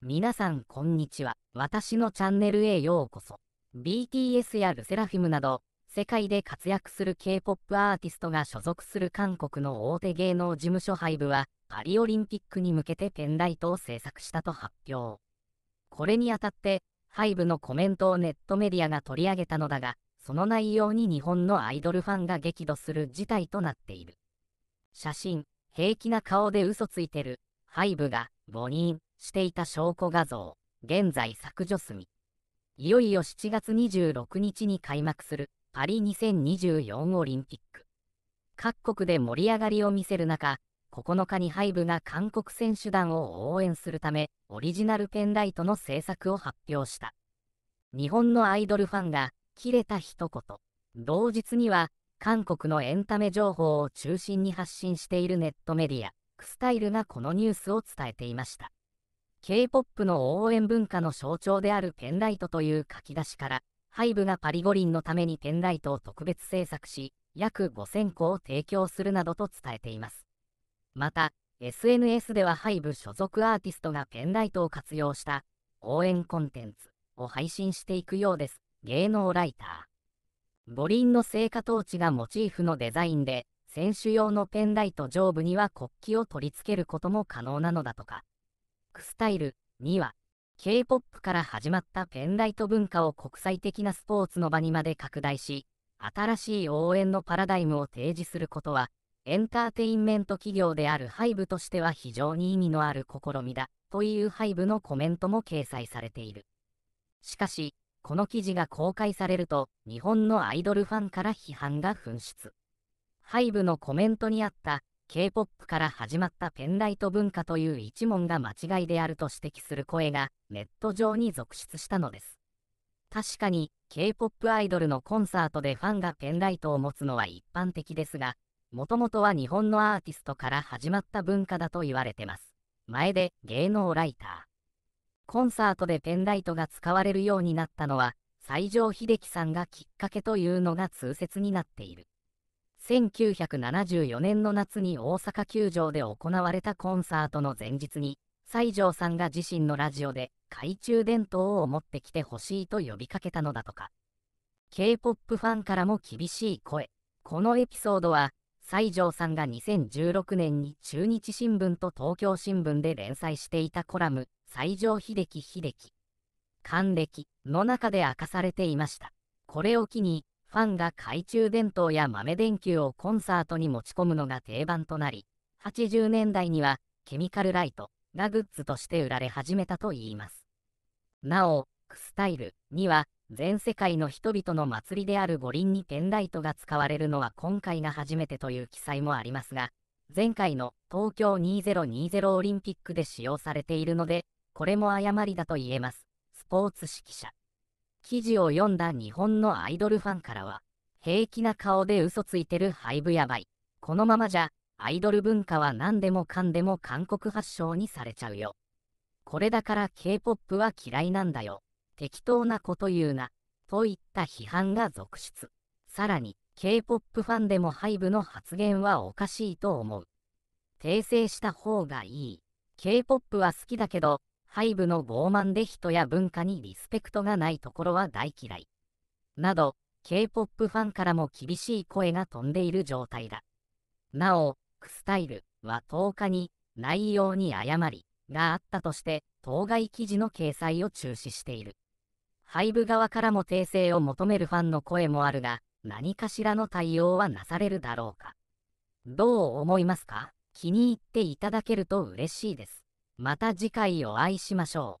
皆さんこんにちは。私のチャンネルへようこそ。BTS やルセラフィムなど、世界で活躍する K-POP アーティストが所属する韓国の大手芸能事務所ハイブは、パリオリンピックに向けてペンライトを制作したと発表。これにあたって、ハイブのコメントをネットメディアが取り上げたのだが、その内容に日本のアイドルファンが激怒する事態となっている。写真、平気な顔で嘘ついてる、ハイブが、5人、していた証拠画像、現在削除済み。いよいよ7月26日に開幕するパリ2024オリンピック。各国で盛り上がりを見せる中、9日にハイブが韓国選手団を応援するため、オリジナルペンライトの制作を発表した。日本のアイドルファンが、切れた一言。同日には、韓国のエンタメ情報を中心に発信しているネットメディア、クスタイルがこのニュースを伝えていました。K-POP の応援文化の象徴であるペンライトという書き出しから、ハイブがパリ五輪のためにペンライトを特別制作し、約5000個を提供するなどと伝えています。また、SNS ではハイブ所属アーティストがペンライトを活用した応援コンテンツを配信していくようです。芸能ライター。五輪の聖火トーチがモチーフのデザインで、選手用のペンライト上部には国旗を取り付けることも可能なのだとか。クスタイルには K-POP から始まったペンライト文化を国際的なスポーツの場にまで拡大し新しい応援のパラダイムを提示することはエンターテインメント企業であるハイブとしては非常に意味のある試みだというハイブのコメントも掲載されているしかしこの記事が公開されると日本のアイドルファンから批判が噴出ハイブのコメントにあった K-POP から始まったペンライト文化という一問が間違いであると指摘する声がネット上に続出したのです。確かに K-POP アイドルのコンサートでファンがペンライトを持つのは一般的ですが、もともとは日本のアーティストから始まった文化だと言われてます。前で芸能ライター。コンサートでペンライトが使われるようになったのは、西城秀樹さんがきっかけというのが通説になっている。1974年の夏に大阪球場で行われたコンサートの前日に、西条さんが自身のラジオで懐中電灯を持ってきてほしいと呼びかけたのだとか。K-POP ファンからも厳しい声。このエピソードは、西条さんが2016年に中日新聞と東京新聞で連載していたコラム、西条秀樹秀樹、還暦の中で明かされていました。これを機に、ファンが懐中電灯や豆電球をコンサートに持ち込むのが定番となり、80年代にはケミカルライトがグッズとして売られ始めたといいます。なお、クスタイルには全世界の人々の祭りである五輪にペンライトが使われるのは今回が初めてという記載もありますが、前回の東京2020オリンピックで使用されているので、これも誤りだと言えます。スポーツ指揮者。記事を読んだ日本のアイドルファンからは、平気な顔で嘘ついてる廃部やばい。このままじゃ、アイドル文化は何でもかんでも韓国発祥にされちゃうよ。これだから K-POP は嫌いなんだよ。適当なこと言うな。といった批判が続出。さらに、K-POP ファンでもハイブの発言はおかしいと思う。訂正した方がいい。K-POP は好きだけど、背部の傲慢で人や文化にリスペクトがないところは大嫌い。など、K-POP ファンからも厳しい声が飛んでいる状態だ。なお、クスタイルは10日に内容に誤りがあったとして、当該記事の掲載を中止している。背部側からも訂正を求めるファンの声もあるが、何かしらの対応はなされるだろうか。どう思いますか気に入っていただけると嬉しいです。また次回お会いしましょう。